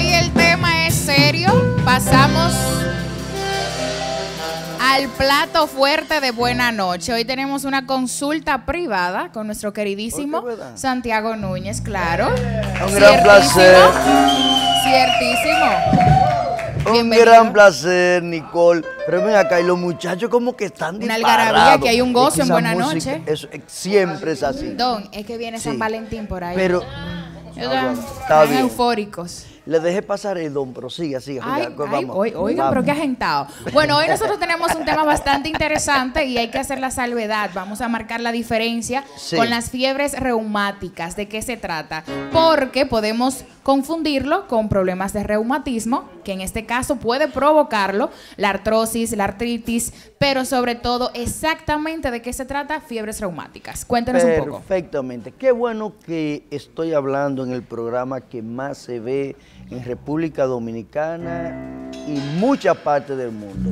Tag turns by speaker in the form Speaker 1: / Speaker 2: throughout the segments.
Speaker 1: Hoy el tema es serio. Pasamos al plato fuerte de buena noche. Hoy tenemos una consulta privada con nuestro queridísimo oh, Santiago Núñez, claro. Un gran placer. Ciertísimo.
Speaker 2: Un gran placer, Nicole. Pero ven acá, y los muchachos como que están Una algarabía, que hay un gozo en Buena Noche. Eso, siempre es así. Don,
Speaker 1: es que viene San Valentín por ahí. Pero... están eufóricos.
Speaker 2: Le dejé pasar el don, pero siga, siga. Ay, pero qué
Speaker 1: agentado. Bueno, hoy nosotros tenemos un tema bastante interesante y hay que hacer la salvedad. Vamos a marcar la diferencia con las fiebres reumáticas. ¿De qué se trata? Porque podemos confundirlo con problemas de reumatismo, que en este caso puede provocarlo, la artrosis, la artritis, pero sobre todo exactamente de qué se trata fiebres reumáticas. Cuéntenos un poco.
Speaker 2: Perfectamente. Qué bueno que estoy hablando en el programa que más se ve en República Dominicana y muchas partes del mundo.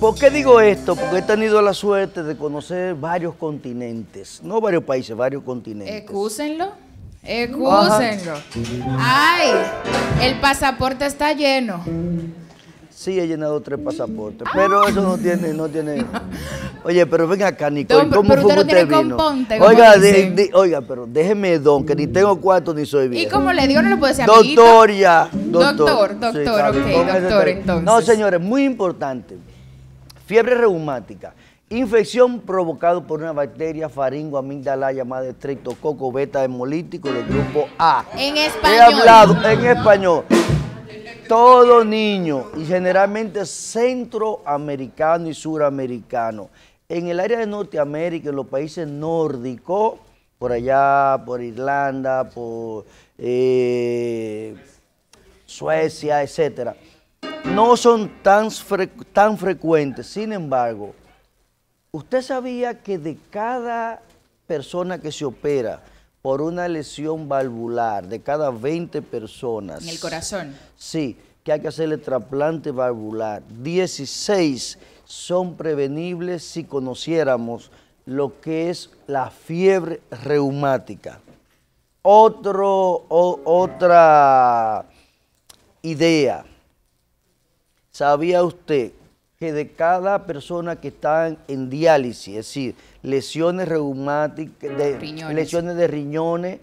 Speaker 2: ¿Por qué digo esto? Porque he tenido la suerte de conocer varios continentes, no varios países, varios continentes.
Speaker 1: Excúsenlo, excúsenlo. Ay, el pasaporte está lleno.
Speaker 2: Sí, he llenado tres pasaportes, pero eso no tiene, no tiene. Oye, pero venga acá, Nicole, ¿cómo fue que usted vino? oiga, oiga, pero déjeme, don, que ni tengo cuarto ni soy viejo. ¿Y como le digo, no le puedo decir Doctor ya. Doctor, doctor, doctor, ok, doctor, entonces. No, señores, muy importante. Fiebre reumática. Infección provocada por una bacteria faringo amígdala llamada estreptococo beta hemolítico del grupo
Speaker 1: A. En español. He hablado
Speaker 2: en español. Todo niño y generalmente centroamericano y suramericano en el área de Norteamérica, en los países nórdicos, por allá, por Irlanda, por eh, Suecia, etc., no son tan, tan frecuentes. Sin embargo, ¿usted sabía que de cada persona que se opera por una lesión valvular, de cada 20 personas... En el corazón. Sí, que hay que hacerle trasplante valvular. 16 son prevenibles si conociéramos lo que es la fiebre reumática. otra idea. ¿Sabía usted que de cada persona que está en, diálisis, es decir, lesiones reumáticas, lesiones de riñones,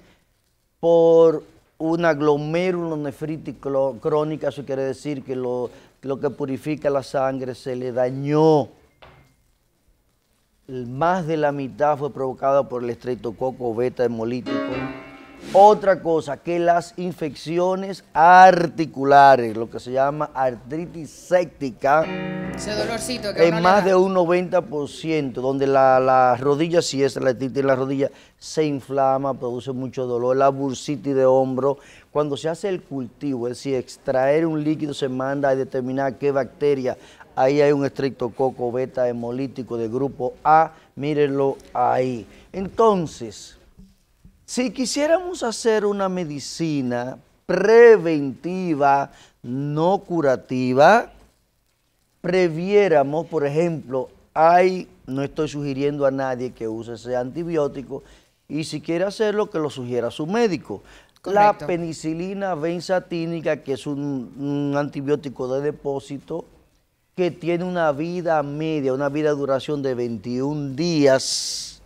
Speaker 2: por una glomerulonefritis crónica, eso quiere decir que lo, que purifica la sangre se le dañó. Más de la mitad fue provocada por el estreptococo beta hemolítico. Otra cosa, que las infecciones articulares, lo que se llama artritis séptica, ese
Speaker 1: dolorcito que en más
Speaker 2: de un 90%, donde la, rodillas, rodilla, si es la artritis en la rodilla, se inflama, produce mucho dolor, la bursitis de hombro. Cuando se hace el cultivo, es decir, extraer un líquido se manda a determinar qué bacteria ahí hay un estricto coco beta hemolítico de grupo A, mírenlo ahí. Entonces, si quisiéramos hacer una medicina preventiva, no curativa, previéramos, por ejemplo, no estoy sugiriendo a nadie que use ese antibiótico, y si quiere hacerlo, que lo sugiera su médico. La penicilina benzatínica, que es un, un, antibiótico de depósito, que tiene una vida media, una vida de duración de 21 días,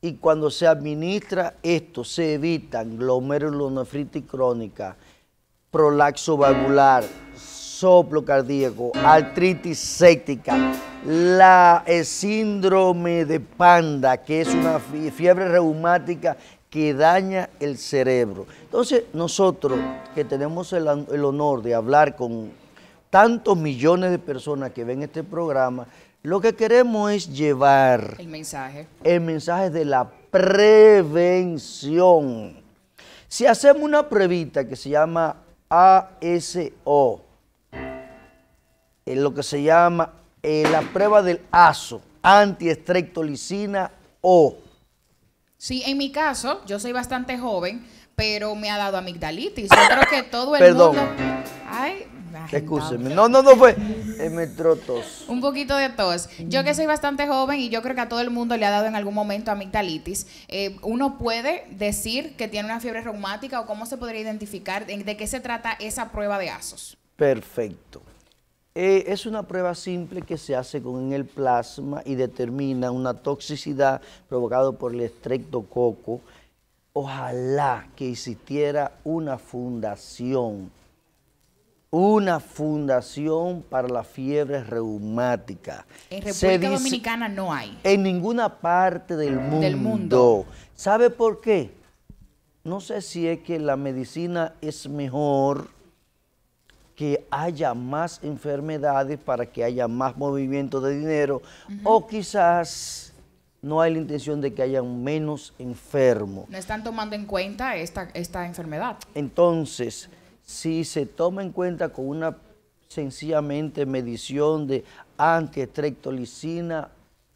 Speaker 2: y cuando se administra esto, se evitan glomerulonefritis crónica, prolaxo valvular, soplo cardíaco, artritis séptica, la eh, síndrome de panda, que es una fiebre reumática que daña el cerebro. Entonces, nosotros que tenemos el honor de hablar con tantos millones de personas que ven este programa, lo que queremos es llevar
Speaker 1: el mensaje.
Speaker 2: El mensaje de la prevención. Si hacemos una pruebita que se llama ASO, es lo que se llama la prueba del ASO, antiestrectolicina O.
Speaker 1: Sí, en mi caso, yo soy bastante joven, pero me ha dado amigdalitis. Yo creo que todo el Perdón. mundo...
Speaker 2: Excúseme. No, no, no fue. Eh, me tos.
Speaker 1: Un poquito de tos. Yo que soy bastante joven y yo creo que a todo el mundo le ha dado en algún momento amigdalitis, eh, uno puede decir que tiene una fiebre reumática o cómo se podría identificar de, qué se trata esa prueba de ASOS.
Speaker 2: Perfecto. Eh, es una prueba simple que se hace con el plasma y determina una toxicidad provocada por el estreptococo. Ojalá que existiera una fundación una fundación para la fiebre reumática. En República Dominicana no hay. En ninguna parte del mundo. del mundo. ¿Sabe por qué? No sé si es que la medicina es mejor que haya más enfermedades para que haya más movimiento de dinero o quizás no hay la intención de que haya menos enfermos.
Speaker 1: No están tomando en cuenta esta, esta enfermedad.
Speaker 2: Entonces, si se toma en cuenta con una sencillamente medición de antiestrectolicina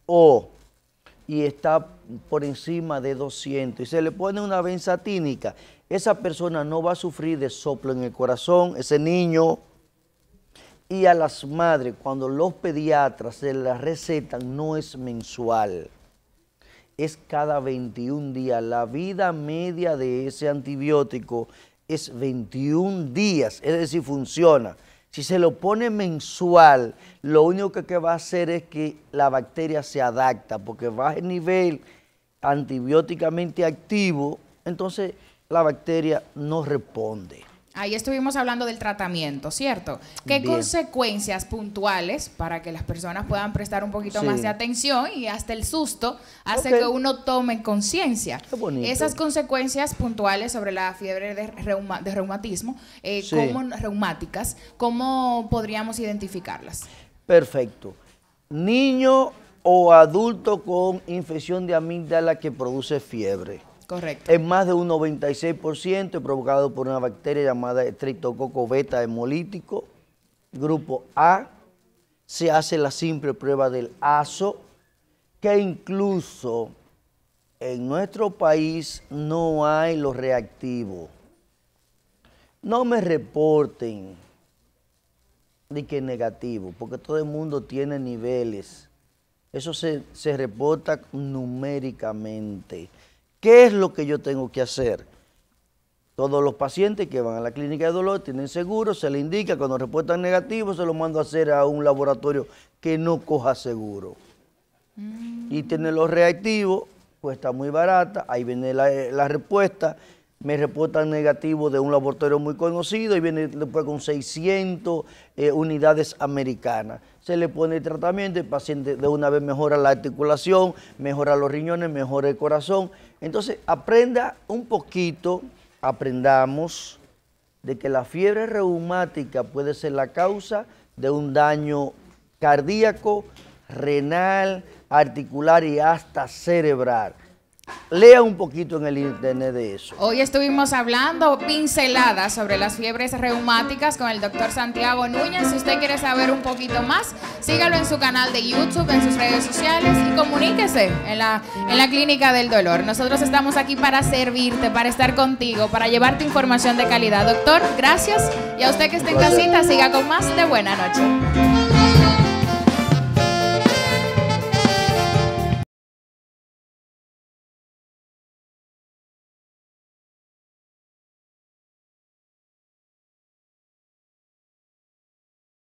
Speaker 2: O y está por encima de 200 y se le pone una benzatínica, esa persona no va a sufrir de soplo en el corazón, ese niño. Y a las madres, cuando los pediatras se la recetan, no es mensual es cada 21 días. La vida media de ese antibiótico es 21 días, es decir, funciona. Si se lo pone mensual, lo único que, que, va a hacer es que la bacteria se adapta, porque baja el nivel antibióticamente activo, entonces la bacteria no responde.
Speaker 1: Ahí estuvimos hablando del tratamiento, ¿cierto? ¿Qué consecuencias puntuales para que las personas puedan prestar un poquito más de atención y hasta el susto hace que uno tome conciencia? Esas consecuencias puntuales sobre la fiebre de, de reumatismo, eh, reumáticas, ¿cómo podríamos identificarlas?
Speaker 2: Perfecto. Niño o adulto con infección de amígdala que produce fiebre Correcto. En más de un 96% provocado por una bacteria llamada Streptococcus beta hemolítico. Grupo A, se hace la simple prueba del ASO, que incluso en nuestro país no hay los reactivos. No me reporten de que es negativo, porque todo el mundo tiene niveles. Eso se, se reporta numéricamente. ¿Qué es lo que yo tengo que hacer? Todos los pacientes que van a la clínica de dolor tienen seguro, se le indica, cuando respuestan negativo se lo mando a hacer a un laboratorio que no coja seguro. Mm. Y tiene los reactivos, cuesta muy barata, ahí viene la, eh, la respuesta me reportan negativo de un laboratorio muy conocido y viene después con 600 eh, unidades americanas. Se le pone el tratamiento, el paciente de una vez mejora la articulación, mejora los riñones, mejora el corazón. Entonces, aprenda un poquito, aprendamos de que la fiebre reumática puede ser la causa de un daño cardíaco, renal, articular y hasta cerebral. Lea un poquito en el internet de eso.
Speaker 1: Hoy estuvimos hablando pinceladas sobre las fiebres reumáticas con el doctor Santiago Núñez. Si usted quiere saber un poquito más, sígalo en su canal de YouTube, en sus redes sociales y comuníquese en la, en la Clínica del Dolor. Nosotros estamos aquí para servirte, para estar contigo, para llevarte información de calidad. Doctor, gracias. Y a usted que esté en casita, siga con más de Buena Noche.